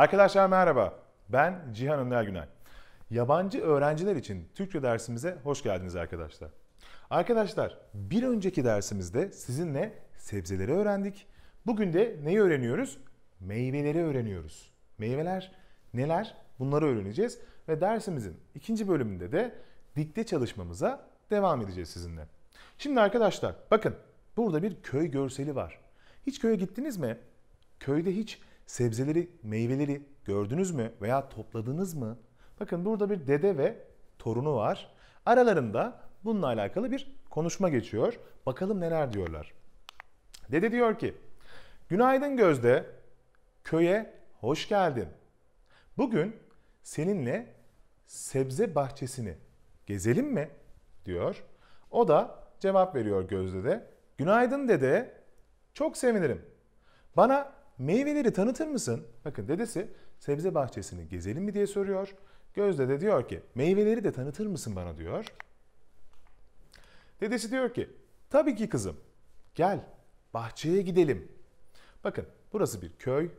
Arkadaşlar merhaba. Ben Cihan Önder Günay. Yabancı öğrenciler için Türkçe dersimize hoş geldiniz arkadaşlar. Arkadaşlar bir önceki dersimizde sizinle sebzeleri öğrendik. Bugün de neyi öğreniyoruz? Meyveleri öğreniyoruz. Meyveler neler? Bunları öğreneceğiz ve dersimizin ikinci bölümünde de dikte çalışmamıza devam edeceğiz sizinle. Şimdi arkadaşlar bakın burada bir köy görseli var. Hiç köye gittiniz mi? Köyde hiç sebzeleri, meyveleri gördünüz mü veya topladınız mı? Bakın burada bir dede ve torunu var. Aralarında bununla alakalı bir konuşma geçiyor. Bakalım neler diyorlar. Dede diyor ki, Günaydın Gözde, köye hoş geldin. Bugün seninle sebze bahçesini gezelim mi? diyor. O da cevap veriyor Gözde de. Günaydın dede, çok sevinirim. Bana Meyveleri tanıtır mısın? Bakın dedesi sebze bahçesini gezelim mi diye soruyor. Gözde de diyor ki meyveleri de tanıtır mısın bana diyor. Dedesi diyor ki tabii ki kızım gel bahçeye gidelim. Bakın burası bir köy.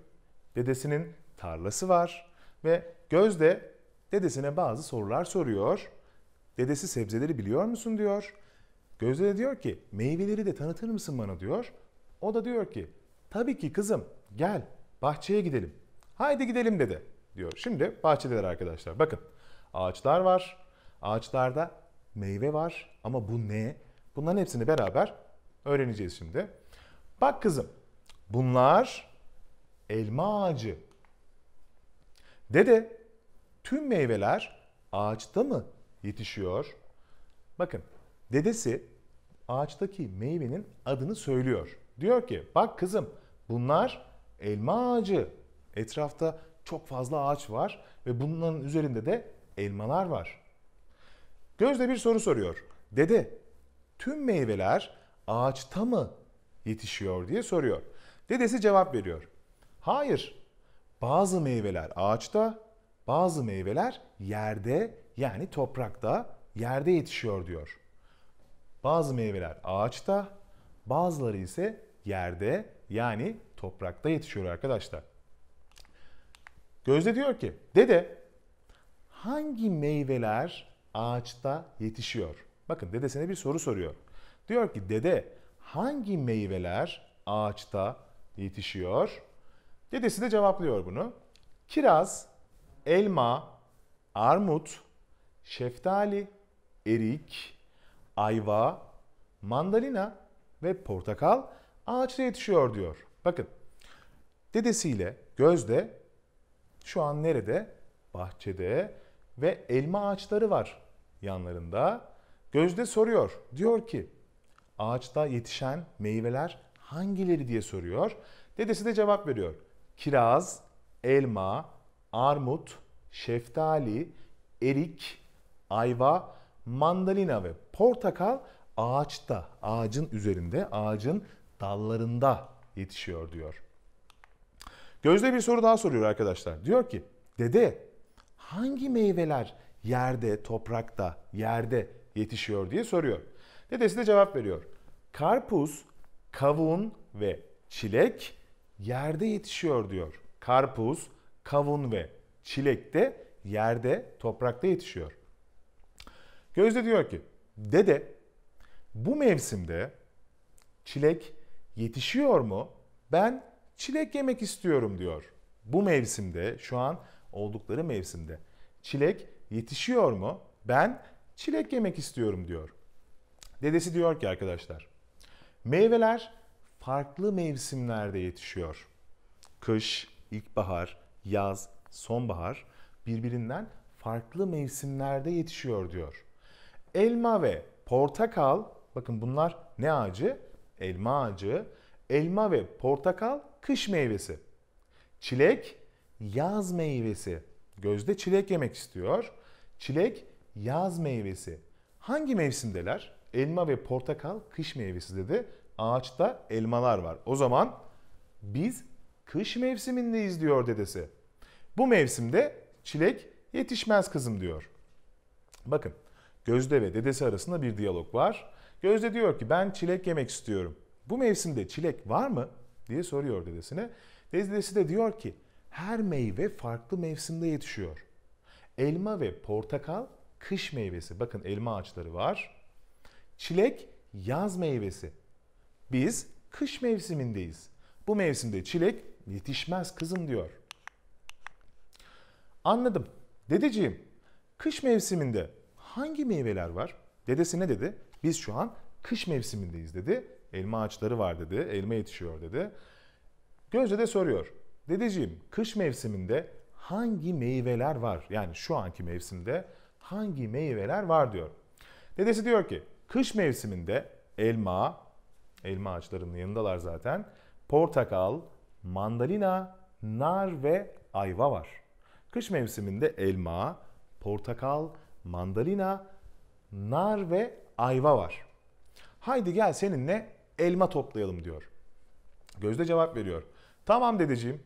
Dedesinin tarlası var ve Gözde dedesine bazı sorular soruyor. Dedesi sebzeleri biliyor musun diyor. Gözde de diyor ki meyveleri de tanıtır mısın bana diyor. O da diyor ki tabii ki kızım gel bahçeye gidelim. Haydi gidelim dedi diyor. Şimdi bahçedeler arkadaşlar. Bakın ağaçlar var. Ağaçlarda meyve var ama bu ne? Bunların hepsini beraber öğreneceğiz şimdi. Bak kızım bunlar elma ağacı. Dede tüm meyveler ağaçta mı yetişiyor? Bakın dedesi ağaçtaki meyvenin adını söylüyor. Diyor ki bak kızım bunlar elma ağacı. Etrafta çok fazla ağaç var ve bunların üzerinde de elmalar var. Gözde bir soru soruyor. Dede, tüm meyveler ağaçta mı yetişiyor diye soruyor. Dedesi cevap veriyor. Hayır. Bazı meyveler ağaçta, bazı meyveler yerde yani toprakta, yerde yetişiyor diyor. Bazı meyveler ağaçta, bazıları ise yerde yani Toprakta yetişiyor arkadaşlar. Gözde diyor ki dede hangi meyveler ağaçta yetişiyor? Bakın dedesine bir soru soruyor. Diyor ki dede hangi meyveler ağaçta yetişiyor? Dedesi de cevaplıyor bunu. Kiraz, elma, armut, şeftali, erik, ayva, mandalina ve portakal ağaçta yetişiyor diyor. Bakın dedesiyle Gözde şu an nerede? Bahçede ve elma ağaçları var yanlarında. Gözde soruyor. Diyor ki ağaçta yetişen meyveler hangileri diye soruyor. Dedesi de cevap veriyor. Kiraz, elma, armut, şeftali, erik, ayva, mandalina ve portakal ağaçta, ağacın üzerinde, ağacın dallarında yetişiyor diyor. Gözde bir soru daha soruyor arkadaşlar. Diyor ki dede hangi meyveler yerde, toprakta, yerde yetişiyor diye soruyor. Dedesi de cevap veriyor. Karpuz, kavun ve çilek yerde yetişiyor diyor. Karpuz, kavun ve çilek de yerde, toprakta yetişiyor. Gözde diyor ki, dede bu mevsimde çilek yetişiyor mu? Ben çilek yemek istiyorum diyor. Bu mevsimde şu an oldukları mevsimde çilek yetişiyor mu? Ben çilek yemek istiyorum diyor. Dedesi diyor ki arkadaşlar meyveler farklı mevsimlerde yetişiyor. Kış, ilkbahar, yaz, sonbahar birbirinden farklı mevsimlerde yetişiyor diyor. Elma ve portakal bakın bunlar ne ağacı? elma ağacı, elma ve portakal kış meyvesi. Çilek yaz meyvesi. Gözde çilek yemek istiyor. Çilek yaz meyvesi. Hangi mevsimdeler? Elma ve portakal kış meyvesi dedi. Ağaçta elmalar var. O zaman biz kış mevsimindeyiz diyor dedesi. Bu mevsimde çilek yetişmez kızım diyor. Bakın Gözde ve dedesi arasında bir diyalog var. Gözde diyor ki ben çilek yemek istiyorum. Bu mevsimde çilek var mı diye soruyor dedesine. Dedesi de diyor ki her meyve farklı mevsimde yetişiyor. Elma ve portakal kış meyvesi. Bakın elma ağaçları var. Çilek yaz meyvesi. Biz kış mevsimindeyiz. Bu mevsimde çilek yetişmez kızım diyor. Anladım. Dedeciğim, kış mevsiminde hangi meyveler var? Dedesi ne dedi? Biz şu an kış mevsimindeyiz dedi. Elma ağaçları var dedi. Elma yetişiyor dedi. Gözde de soruyor. Dedeciğim kış mevsiminde hangi meyveler var? Yani şu anki mevsimde hangi meyveler var diyor. Dedesi diyor ki kış mevsiminde elma, elma ağaçlarının yanındalar zaten. Portakal, mandalina, nar ve ayva var. Kış mevsiminde elma, portakal, mandalina, nar ve ayva var. Haydi gel seninle elma toplayalım diyor. Gözde cevap veriyor. Tamam dedeciğim.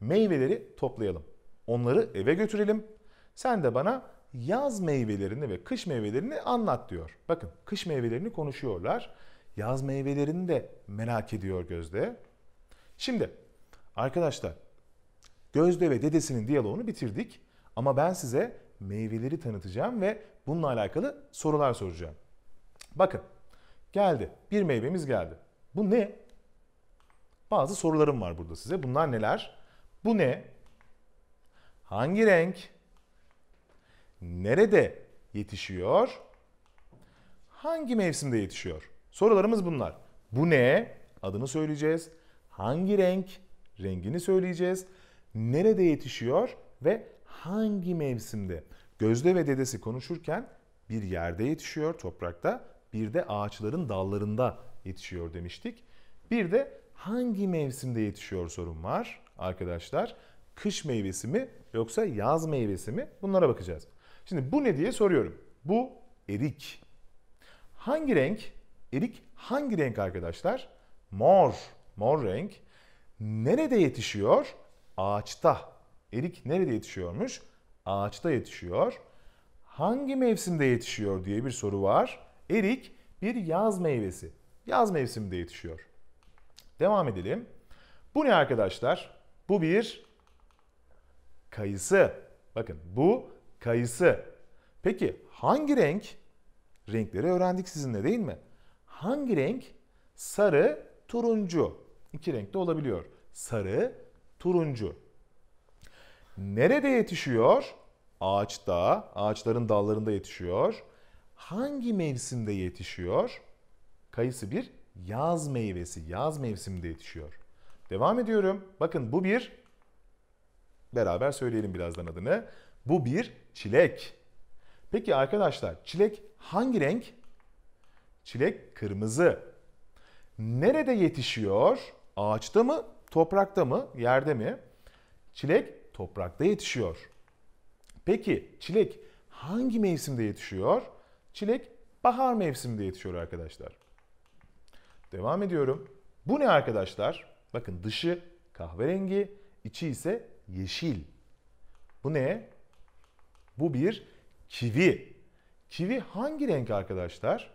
Meyveleri toplayalım. Onları eve götürelim. Sen de bana yaz meyvelerini ve kış meyvelerini anlat diyor. Bakın kış meyvelerini konuşuyorlar. Yaz meyvelerini de merak ediyor Gözde. Şimdi arkadaşlar Gözde ve dedesinin diyaloğunu bitirdik. Ama ben size meyveleri tanıtacağım ve bununla alakalı sorular soracağım. Bakın geldi. Bir meyvemiz geldi. Bu ne? Bazı sorularım var burada size. Bunlar neler? Bu ne? Hangi renk? Nerede yetişiyor? Hangi mevsimde yetişiyor? Sorularımız bunlar. Bu ne? Adını söyleyeceğiz. Hangi renk? Rengini söyleyeceğiz. Nerede yetişiyor ve hangi mevsimde? Gözde ve dedesi konuşurken bir yerde yetişiyor toprakta bir de ağaçların dallarında yetişiyor demiştik. Bir de hangi mevsimde yetişiyor sorun var arkadaşlar. Kış meyvesi mi yoksa yaz meyvesi mi? Bunlara bakacağız. Şimdi bu ne diye soruyorum. Bu erik. Hangi renk? Erik hangi renk arkadaşlar? Mor. Mor renk. Nerede yetişiyor? Ağaçta. Erik nerede yetişiyormuş? Ağaçta yetişiyor. Hangi mevsimde yetişiyor diye bir soru var. Erik bir yaz meyvesi. Yaz mevsiminde yetişiyor. Devam edelim. Bu ne arkadaşlar? Bu bir kayısı. Bakın bu kayısı. Peki hangi renk? Renkleri öğrendik sizinle değil mi? Hangi renk? Sarı, turuncu. İki renk de olabiliyor. Sarı, turuncu. Nerede yetişiyor? Ağaçta, ağaçların dallarında yetişiyor hangi mevsimde yetişiyor? Kayısı bir yaz meyvesi. Yaz mevsiminde yetişiyor. Devam ediyorum. Bakın bu bir beraber söyleyelim birazdan adını. Bu bir çilek. Peki arkadaşlar çilek hangi renk? Çilek kırmızı. Nerede yetişiyor? Ağaçta mı? Toprakta mı? Yerde mi? Çilek toprakta yetişiyor. Peki çilek hangi mevsimde yetişiyor? Çilek bahar mevsiminde yetişiyor arkadaşlar. Devam ediyorum. Bu ne arkadaşlar? Bakın dışı kahverengi, içi ise yeşil. Bu ne? Bu bir kivi. Kivi hangi renk arkadaşlar?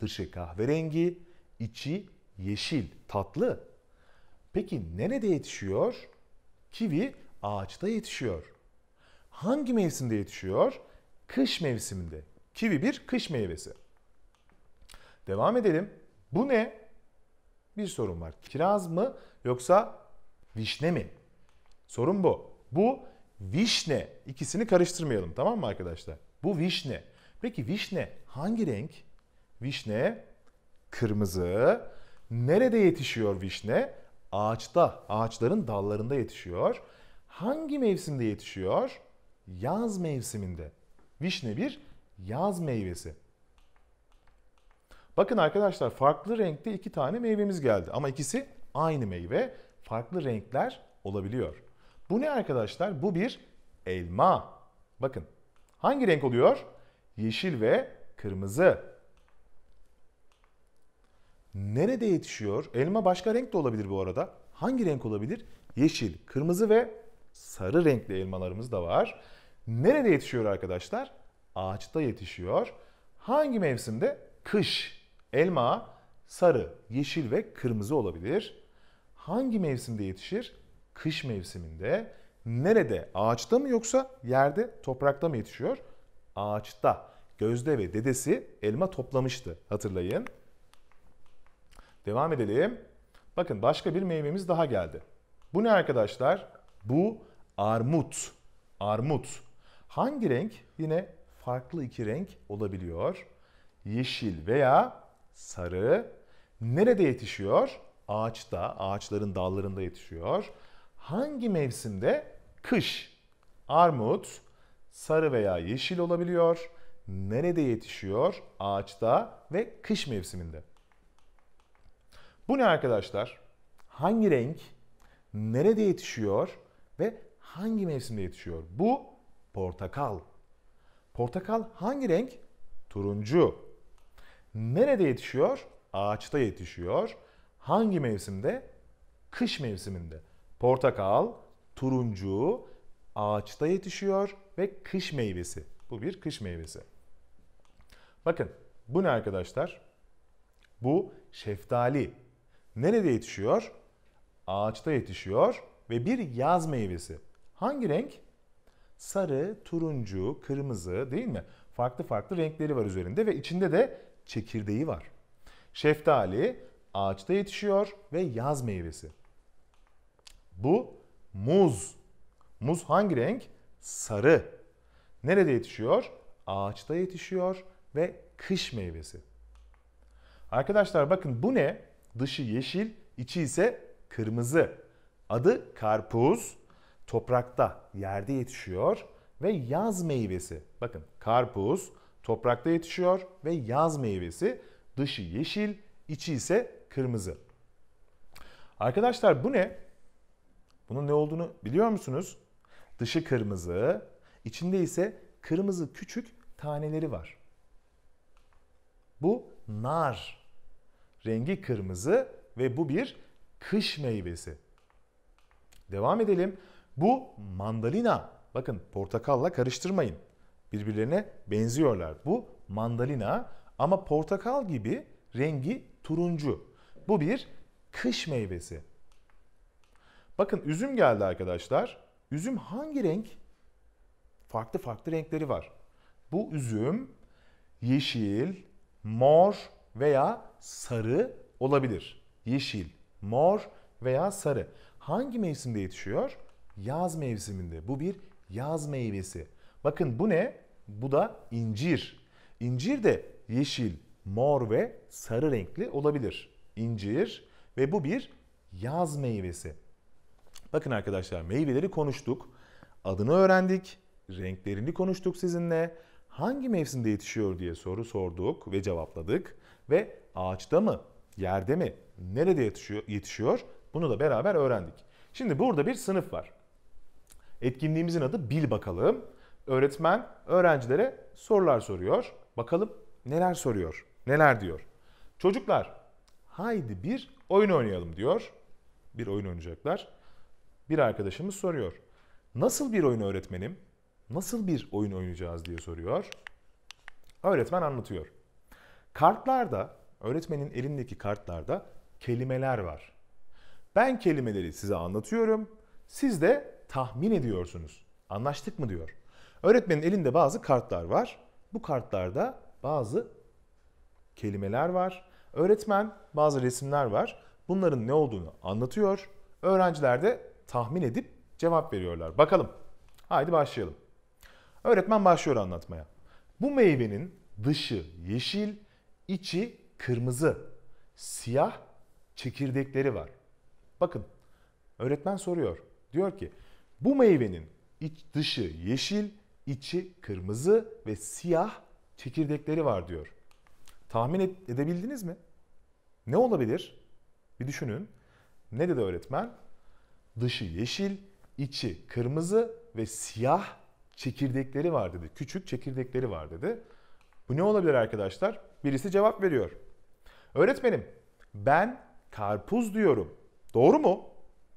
Dışı kahverengi, içi yeşil, tatlı. Peki nerede yetişiyor? Kivi ağaçta yetişiyor. Hangi mevsimde yetişiyor? Kış mevsiminde. Kivi bir kış meyvesi. Devam edelim. Bu ne? Bir sorun var. Kiraz mı yoksa vişne mi? Sorun bu. Bu vişne. İkisini karıştırmayalım tamam mı arkadaşlar? Bu vişne. Peki vişne hangi renk? Vişne kırmızı. Nerede yetişiyor vişne? Ağaçta, ağaçların dallarında yetişiyor. Hangi mevsimde yetişiyor? Yaz mevsiminde. Vişne bir Yaz meyvesi. Bakın arkadaşlar farklı renkte iki tane meyvemiz geldi. Ama ikisi aynı meyve. Farklı renkler olabiliyor. Bu ne arkadaşlar? Bu bir elma. Bakın hangi renk oluyor? Yeşil ve kırmızı. Nerede yetişiyor? Elma başka renk de olabilir bu arada. Hangi renk olabilir? Yeşil, kırmızı ve sarı renkli elmalarımız da var. Nerede yetişiyor arkadaşlar? ağaçta yetişiyor. Hangi mevsimde? Kış. Elma sarı, yeşil ve kırmızı olabilir. Hangi mevsimde yetişir? Kış mevsiminde. Nerede? Ağaçta mı yoksa yerde, toprakta mı yetişiyor? Ağaçta. Gözde ve dedesi elma toplamıştı. Hatırlayın. Devam edelim. Bakın başka bir meyvemiz daha geldi. Bu ne arkadaşlar? Bu armut. Armut. Hangi renk? Yine farklı iki renk olabiliyor. Yeşil veya sarı. Nerede yetişiyor? Ağaçta, ağaçların dallarında yetişiyor. Hangi mevsimde? Kış. Armut sarı veya yeşil olabiliyor. Nerede yetişiyor? Ağaçta ve kış mevsiminde. Bu ne arkadaşlar? Hangi renk? Nerede yetişiyor? Ve hangi mevsimde yetişiyor? Bu portakal. Portakal hangi renk? Turuncu. Nerede yetişiyor? Ağaçta yetişiyor. Hangi mevsimde? Kış mevsiminde. Portakal, turuncu, ağaçta yetişiyor ve kış meyvesi. Bu bir kış meyvesi. Bakın bu ne arkadaşlar? Bu şeftali. Nerede yetişiyor? Ağaçta yetişiyor ve bir yaz meyvesi. Hangi renk? sarı, turuncu, kırmızı değil mi? Farklı farklı renkleri var üzerinde ve içinde de çekirdeği var. Şeftali ağaçta yetişiyor ve yaz meyvesi. Bu muz. Muz hangi renk? Sarı. Nerede yetişiyor? Ağaçta yetişiyor ve kış meyvesi. Arkadaşlar bakın bu ne? Dışı yeşil, içi ise kırmızı. Adı karpuz toprakta, yerde yetişiyor ve yaz meyvesi. Bakın karpuz toprakta yetişiyor ve yaz meyvesi dışı yeşil, içi ise kırmızı. Arkadaşlar bu ne? Bunun ne olduğunu biliyor musunuz? Dışı kırmızı, içinde ise kırmızı küçük taneleri var. Bu nar. Rengi kırmızı ve bu bir kış meyvesi. Devam edelim. Bu mandalina. Bakın portakalla karıştırmayın. Birbirlerine benziyorlar. Bu mandalina ama portakal gibi rengi turuncu. Bu bir kış meyvesi. Bakın üzüm geldi arkadaşlar. Üzüm hangi renk? Farklı farklı renkleri var. Bu üzüm yeşil, mor veya sarı olabilir. Yeşil, mor veya sarı. Hangi mevsimde yetişiyor? yaz mevsiminde. Bu bir yaz meyvesi. Bakın bu ne? Bu da incir. İncir de yeşil, mor ve sarı renkli olabilir. İncir ve bu bir yaz meyvesi. Bakın arkadaşlar meyveleri konuştuk. Adını öğrendik. Renklerini konuştuk sizinle. Hangi mevsimde yetişiyor diye soru sorduk ve cevapladık. Ve ağaçta mı, yerde mi, nerede yetişiyor, yetişiyor bunu da beraber öğrendik. Şimdi burada bir sınıf var. Etkinliğimizin adı Bil Bakalım. Öğretmen öğrencilere sorular soruyor. Bakalım neler soruyor, neler diyor. Çocuklar haydi bir oyun oynayalım diyor. Bir oyun oynayacaklar. Bir arkadaşımız soruyor. Nasıl bir oyun öğretmenim? Nasıl bir oyun oynayacağız diye soruyor. Öğretmen anlatıyor. Kartlarda, öğretmenin elindeki kartlarda kelimeler var. Ben kelimeleri size anlatıyorum. Siz de tahmin ediyorsunuz. Anlaştık mı diyor. Öğretmenin elinde bazı kartlar var. Bu kartlarda bazı kelimeler var. Öğretmen bazı resimler var. Bunların ne olduğunu anlatıyor. Öğrenciler de tahmin edip cevap veriyorlar. Bakalım. Haydi başlayalım. Öğretmen başlıyor anlatmaya. Bu meyvenin dışı yeşil, içi kırmızı, siyah çekirdekleri var. Bakın öğretmen soruyor. Diyor ki bu meyvenin iç dışı yeşil, içi kırmızı ve siyah çekirdekleri var diyor. Tahmin edebildiniz mi? Ne olabilir? Bir düşünün. Ne dedi öğretmen? Dışı yeşil, içi kırmızı ve siyah çekirdekleri var dedi. Küçük çekirdekleri var dedi. Bu ne olabilir arkadaşlar? Birisi cevap veriyor. Öğretmenim ben karpuz diyorum. Doğru mu?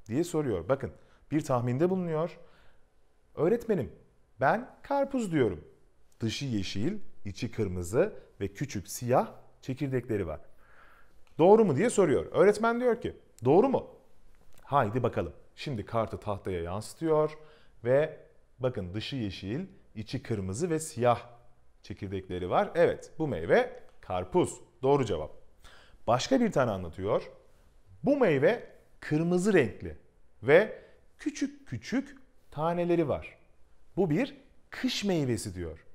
diye soruyor. Bakın bir tahminde bulunuyor. Öğretmenim ben karpuz diyorum. Dışı yeşil, içi kırmızı ve küçük siyah çekirdekleri var. Doğru mu diye soruyor. Öğretmen diyor ki doğru mu? Haydi bakalım. Şimdi kartı tahtaya yansıtıyor ve bakın dışı yeşil, içi kırmızı ve siyah çekirdekleri var. Evet bu meyve karpuz. Doğru cevap. Başka bir tane anlatıyor. Bu meyve kırmızı renkli ve küçük küçük taneleri var. Bu bir kış meyvesi diyor.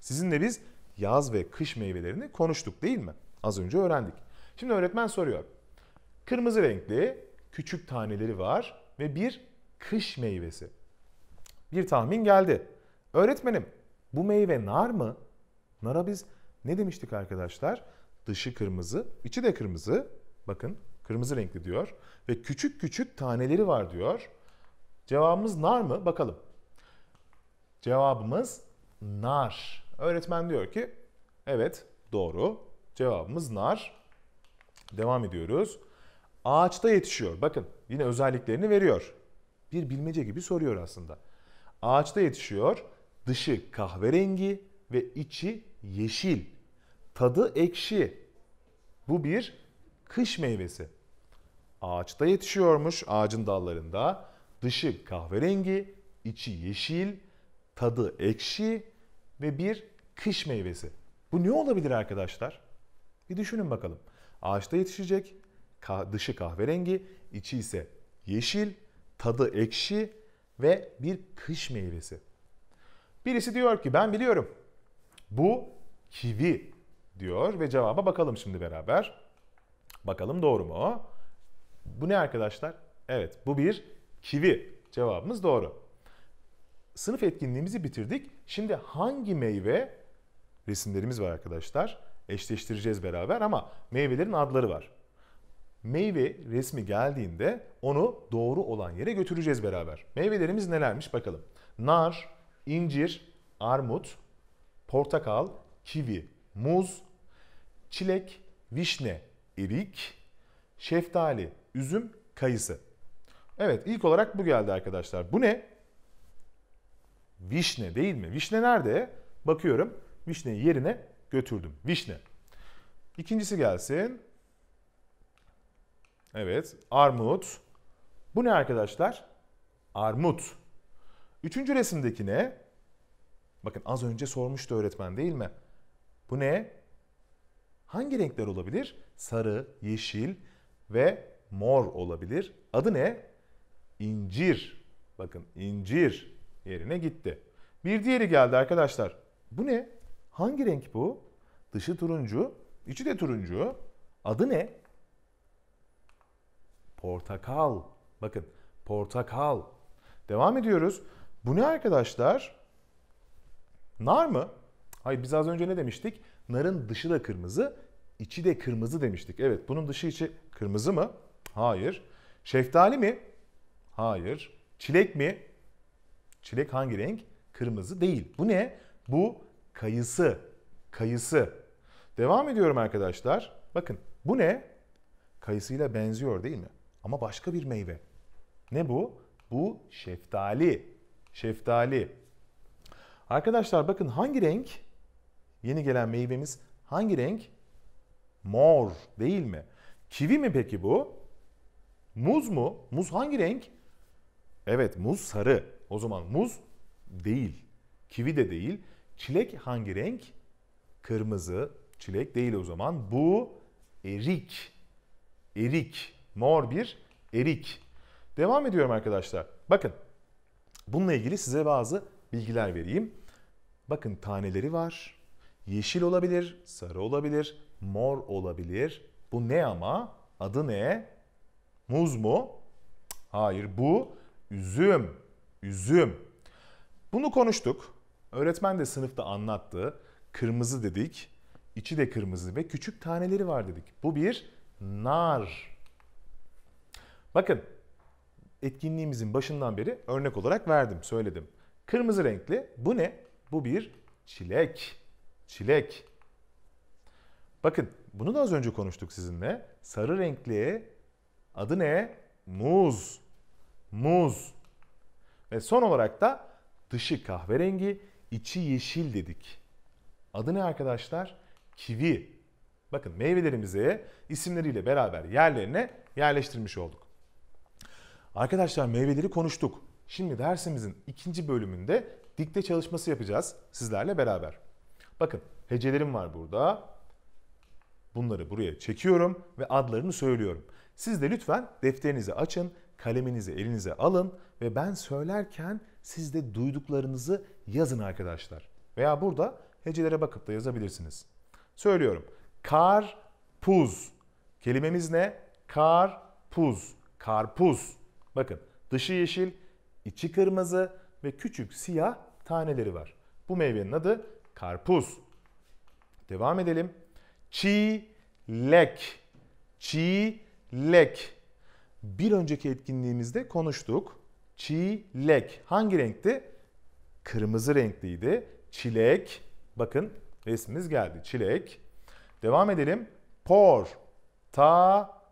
Sizinle biz yaz ve kış meyvelerini konuştuk değil mi? Az önce öğrendik. Şimdi öğretmen soruyor. Kırmızı renkli küçük taneleri var ve bir kış meyvesi. Bir tahmin geldi. Öğretmenim bu meyve nar mı? Nara biz ne demiştik arkadaşlar? Dışı kırmızı, içi de kırmızı. Bakın kırmızı renkli diyor. Ve küçük küçük taneleri var diyor. Cevabımız nar mı? Bakalım. Cevabımız nar. Öğretmen diyor ki evet doğru. Cevabımız nar. Devam ediyoruz. Ağaçta yetişiyor. Bakın yine özelliklerini veriyor. Bir bilmece gibi soruyor aslında. Ağaçta yetişiyor. Dışı kahverengi ve içi yeşil. Tadı ekşi. Bu bir kış meyvesi. Ağaçta yetişiyormuş ağacın dallarında. Dışı kahverengi, içi yeşil, tadı ekşi ve bir kış meyvesi. Bu ne olabilir arkadaşlar? Bir düşünün bakalım. Ağaçta yetişecek, dışı kahverengi, içi ise yeşil, tadı ekşi ve bir kış meyvesi. Birisi diyor ki ben biliyorum. Bu kivi diyor ve cevaba bakalım şimdi beraber. Bakalım doğru mu? Bu ne arkadaşlar? Evet bu bir Kivi cevabımız doğru. Sınıf etkinliğimizi bitirdik. Şimdi hangi meyve resimlerimiz var arkadaşlar. Eşleştireceğiz beraber ama meyvelerin adları var. Meyve resmi geldiğinde onu doğru olan yere götüreceğiz beraber. Meyvelerimiz nelermiş bakalım. Nar, incir, armut, portakal, kivi, muz, çilek, vişne, erik, şeftali, üzüm, kayısı. Evet ilk olarak bu geldi arkadaşlar. Bu ne? Vişne değil mi? Vişne nerede? Bakıyorum. Vişneyi yerine götürdüm. Vişne. İkincisi gelsin. Evet. Armut. Bu ne arkadaşlar? Armut. Üçüncü resimdeki ne? Bakın az önce sormuştu öğretmen değil mi? Bu ne? Hangi renkler olabilir? Sarı, yeşil ve mor olabilir. Adı ne? incir bakın incir yerine gitti. Bir diğeri geldi arkadaşlar. Bu ne? Hangi renk bu? Dışı turuncu, içi de turuncu. Adı ne? Portakal. Bakın portakal. Devam ediyoruz. Bu ne arkadaşlar? Nar mı? Hayır biz az önce ne demiştik? Narın dışı da kırmızı, içi de kırmızı demiştik. Evet bunun dışı içi kırmızı mı? Hayır. Şeftali mi? Hayır. Çilek mi? Çilek hangi renk? Kırmızı değil. Bu ne? Bu kayısı. Kayısı. Devam ediyorum arkadaşlar. Bakın bu ne? Kayısıyla benziyor değil mi? Ama başka bir meyve. Ne bu? Bu şeftali. Şeftali. Arkadaşlar bakın hangi renk? Yeni gelen meyvemiz hangi renk? Mor değil mi? Kivi mi peki bu? Muz mu? Muz hangi renk? Evet muz sarı. O zaman muz değil. Kivi de değil. Çilek hangi renk? Kırmızı. Çilek değil o zaman. Bu erik. Erik. Mor bir erik. Devam ediyorum arkadaşlar. Bakın bununla ilgili size bazı bilgiler vereyim. Bakın taneleri var. Yeşil olabilir, sarı olabilir, mor olabilir. Bu ne ama? Adı ne? Muz mu? Hayır bu Üzüm, üzüm. Bunu konuştuk. Öğretmen de sınıfta anlattı. Kırmızı dedik. İçi de kırmızı ve küçük taneleri var dedik. Bu bir nar. Bakın etkinliğimizin başından beri örnek olarak verdim, söyledim. Kırmızı renkli bu ne? Bu bir çilek. Çilek. Bakın bunu da az önce konuştuk sizinle. Sarı renkli adı ne? Muz muz. Ve son olarak da dışı kahverengi, içi yeşil dedik. Adı ne arkadaşlar? Kivi. Bakın meyvelerimize isimleriyle beraber yerlerine yerleştirmiş olduk. Arkadaşlar meyveleri konuştuk. Şimdi dersimizin ikinci bölümünde dikte çalışması yapacağız sizlerle beraber. Bakın hecelerim var burada. Bunları buraya çekiyorum ve adlarını söylüyorum. Siz de lütfen defterinizi açın kaleminizi elinize alın ve ben söylerken siz de duyduklarınızı yazın arkadaşlar. Veya burada hecelere bakıp da yazabilirsiniz. Söylüyorum. Kar, puz. Kelimemiz ne? Kar, puz. Karpuz. Bakın dışı yeşil, içi kırmızı ve küçük siyah taneleri var. Bu meyvenin adı karpuz. Devam edelim. Çilek. Çilek bir önceki etkinliğimizde konuştuk. Çilek hangi renkti? Kırmızı renkliydi. Çilek. Bakın resmimiz geldi. Çilek. Devam edelim. Por. Ta.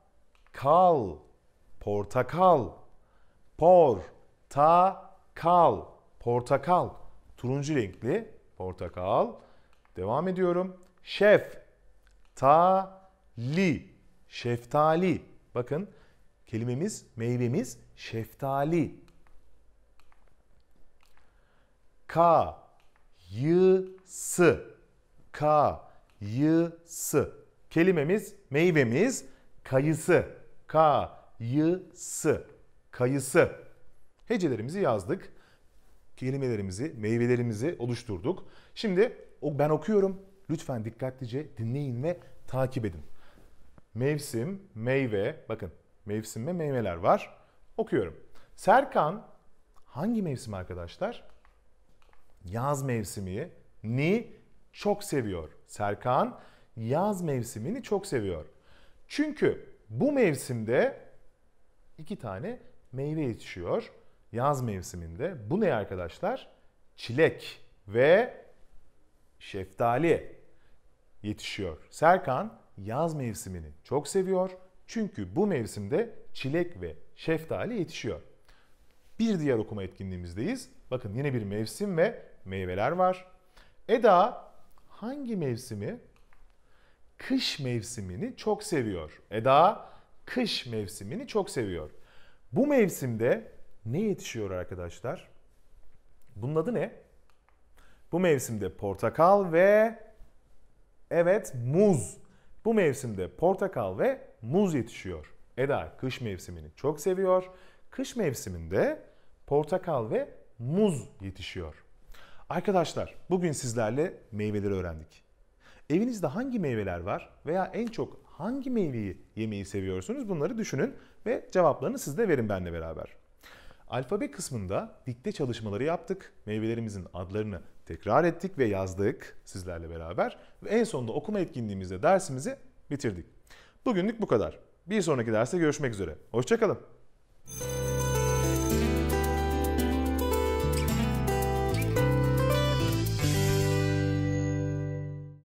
Kal. Portakal. Por. Ta. Kal. Portakal. Turuncu renkli. Portakal. Devam ediyorum. Şef. Ta. Li. Şeftali. Bakın Kelimemiz, meyvemiz şeftali. K, y, s. K, y, s. Kelimemiz, meyvemiz kayısı. K, y, s. Kayısı. Hecelerimizi yazdık. Kelimelerimizi, meyvelerimizi oluşturduk. Şimdi ben okuyorum. Lütfen dikkatlice dinleyin ve takip edin. Mevsim, meyve, bakın mevsim ve meyveler var. Okuyorum. Serkan hangi mevsim arkadaşlar? Yaz mevsimi ni çok seviyor. Serkan yaz mevsimini çok seviyor. Çünkü bu mevsimde iki tane meyve yetişiyor. Yaz mevsiminde. Bu ne arkadaşlar? Çilek ve şeftali yetişiyor. Serkan yaz mevsimini çok seviyor çünkü bu mevsimde çilek ve şeftali yetişiyor. Bir diğer okuma etkinliğimizdeyiz. Bakın yine bir mevsim ve meyveler var. Eda hangi mevsimi? Kış mevsimini çok seviyor. Eda kış mevsimini çok seviyor. Bu mevsimde ne yetişiyor arkadaşlar? Bunun adı ne? Bu mevsimde portakal ve evet muz bu mevsimde portakal ve muz yetişiyor. Eda kış mevsimini çok seviyor. Kış mevsiminde portakal ve muz yetişiyor. Arkadaşlar bugün sizlerle meyveleri öğrendik. Evinizde hangi meyveler var veya en çok hangi meyveyi yemeyi seviyorsunuz bunları düşünün ve cevaplarını siz de verin benimle beraber. Alfabe kısmında dikte çalışmaları yaptık. Meyvelerimizin adlarını tekrar ettik ve yazdık sizlerle beraber. Ve en sonunda okuma etkinliğimizde dersimizi bitirdik. Bugünlük bu kadar. Bir sonraki derste görüşmek üzere. Hoşçakalın.